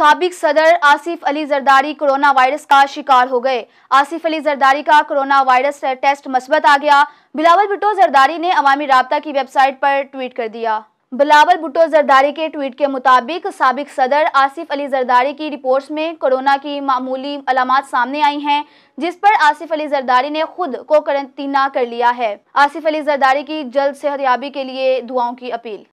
सबक सदर Asif Ali Zardari corona virus का शिकार हो गए आसिफ अली जरदारी का कोरोना वायरस टेस्ट मस्बत आ गया बिलावल भुट्टो जरदारी ने अवमी रबता की वेबसाइट पर ट्वीट कर दिया बिलावल भुट्टो जरदारी के ट्वीट के मुताबिक सबक सदर आसिफ अली जरदारी की रिपोर्ट्स में कोरोना की मामूली अलामत सामने आई हैं जिस पर आसिफ अली जरदारी ने खुद को करंतना कर लिया है आसिफ अली जरदारी की जल्द सेहत याबी के लिए दुआओं की अपील